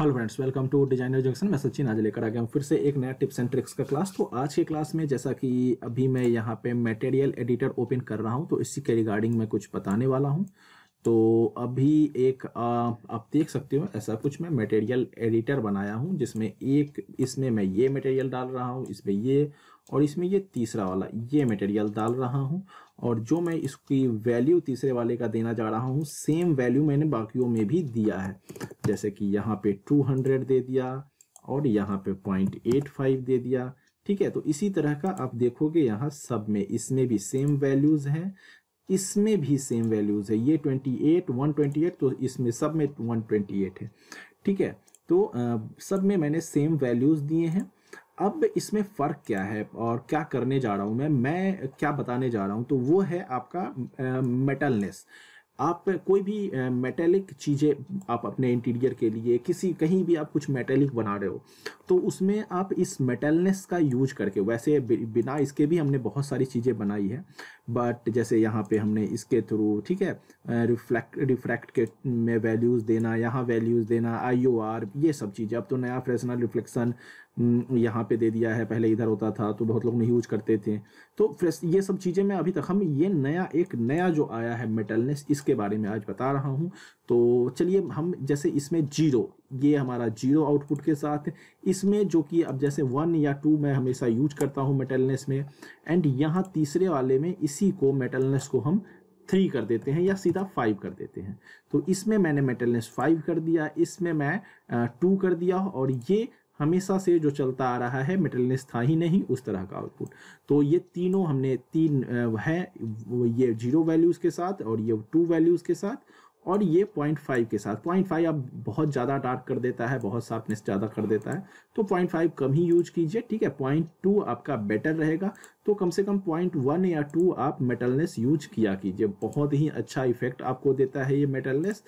hello friends welcome to designer junction मैं सचिन आज लेकर आ गया हूँ फिर से एक नया टिप्स एंड ट्रिक्स का क्लास तो आज के क्लास में जैसा कि अभी मैं यहाँ पे मटेरियल एडिटर ओपन कर रहा हूँ तो इसी के रिगार्डिंग मैं कुछ बताने वाला हूँ तो अभी एक आ, आप देख सकते हो ऐसा कुछ मैं मटेरियल एडिटर बनाया हूँ जिसमें एक इसमें मैं ये मटेरियल डाल रहा हूँ इसमें ये और इसमें ये तीसरा वाला ये मटेरियल डाल रहा हूँ और जो मैं इसकी वैल्यू तीसरे वाले का देना जा रहा हूँ सेम वैल्यू मैंने बाकियों में भी दिया है जैसे कि यहाँ पे 200 दे दिया और यहाँ पे 0.85 दे दिया ठीक है तो इसी तरह का आप देखोगे यहाँ सब में इसमें भी सेम वैल्यूज़ हैं इसमें भी सेम वैल्यूज़ है ये 28 128 तो इसमें सब में 128 है ठीक है तो आ, सब में मैंने सेम वैल्यूज़ दिए हैं अब इसमें फ़र्क क्या है और क्या करने जा रहा हूँ मैं मैं क्या बताने जा रहा हूँ तो वो है आपका मेटलनेस uh, आप कोई भी मेटेलिक चीज़ें आप अपने इंटीरियर के लिए किसी कहीं भी आप कुछ मेटेलिक बना रहे हो तो उसमें आप इस मेटेलनेस का यूज करके वैसे बिना इसके भी हमने बहुत सारी चीज़ें बनाई है बट जैसे यहाँ पे हमने इसके थ्रू ठीक है रिफ्लेक्ट रिफ्रैक्ट के में वैल्यूज़ देना यहाँ वैल्यूज़ देना आई ये सब चीज़ें अब तो नया फ्रेशनल रिफ्लेक्शन हम्म, यहाँ पे दे दिया है पहले इधर होता था तो बहुत लोग नहीं यूज करते थे तो ये सब चीज़ें मैं अभी तक हम ये नया एक नया जो आया है मेटलनेस इसके बारे में आज बता रहा हूँ तो चलिए हम जैसे इसमें जीरो ये हमारा जीरो आउटपुट के साथ इसमें जो कि अब जैसे वन या टू मैं हमेशा यूज करता हूँ मेटलनेस में एंड यहाँ तीसरे वाले में इसी को मेटलनेस को हम थ्री कर देते हैं या सीधा फाइव कर देते हैं तो इसमें मैंने मेटलनेस फाइव कर दिया इसमें मैं टू कर दिया और ये हमेशा से जो चलता आ रहा है मेटलनेस था ही नहीं उस तरह का आउटपुट तो ये तीनों हमने तीन है ये जीरो वैल्यूज़ के साथ और ये टू वैल्यूज़ के साथ और ये पॉइंट फाइव के साथ पॉइंट फाइव अब बहुत ज़्यादा डार्क कर देता है बहुत शार्पनेस ज़्यादा कर देता है तो पॉइंट फाइव कम ही यूज कीजिए ठीक है पॉइंट टू आपका बेटर रहेगा तो कम से कम पॉइंट वन या टू आप मेटलनेस यूज किया कीजिए बहुत ही अच्छा इफेक्ट आपको देता है ये मेटलनेस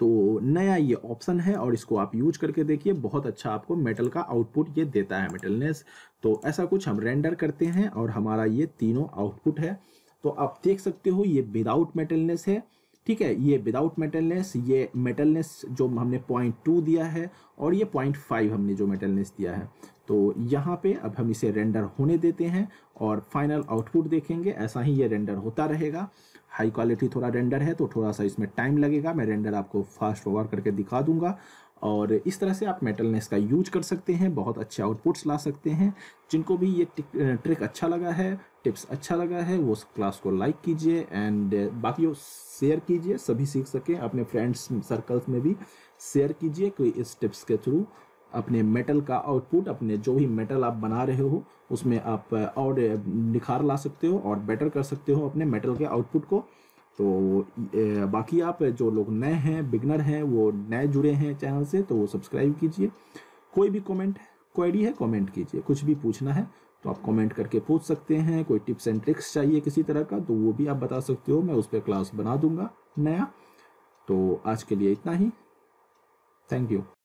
तो नया ये ऑप्शन है और इसको आप यूज करके देखिए बहुत अच्छा आपको मेटल का आउटपुट ये देता है मेटलनेस तो ऐसा कुछ हम रेंडर करते हैं और हमारा ये तीनों आउटपुट है तो आप देख सकते हो ये विदाउट मेटलनेस है ठीक है ये विदाउट मेटलनेस ये मेटलनेस जो हमने पॉइंट टू दिया है और ये पॉइंट फाइव हमने जो मेटलनेस दिया है तो यहाँ पे अब हम इसे रेंडर होने देते हैं और फाइनल आउटपुट देखेंगे ऐसा ही ये रेंडर होता रहेगा हाई क्वालिटी थोड़ा रेंडर है तो थोड़ा सा इसमें टाइम लगेगा मैं रेंडर आपको फास्ट फॉरवर्ड करके दिखा दूंगा और इस तरह से आप मेटलनेस का यूज कर सकते हैं बहुत अच्छे आउटपुट्स ला सकते हैं जिनको भी ये ट्रिक अच्छा लगा है टिप्स अच्छा लगा है वो क्लास को लाइक कीजिए एंड बाकी शेयर कीजिए सभी सीख सकें अपने फ्रेंड्स सर्कल्स में भी शेयर कीजिए कोई इस टिप्स के थ्रू अपने मेटल का आउटपुट अपने जो भी मेटल आप बना रहे हो उसमें आप और निखार ला सकते हो और बेटर कर सकते हो अपने मेटल के आउटपुट को तो बाकी आप जो लोग नए हैं बिगनर हैं वो नए जुड़े हैं चैनल से तो वो सब्सक्राइब कीजिए कोई भी कमेंट क्वेरी है कमेंट कीजिए कुछ भी पूछना है तो आप कमेंट करके पूछ सकते हैं कोई टिप्स एंड ट्रिक्स चाहिए किसी तरह का तो वो भी आप बता सकते हो मैं उस पर क्लास बना दूंगा नया तो आज के लिए इतना ही थैंक यू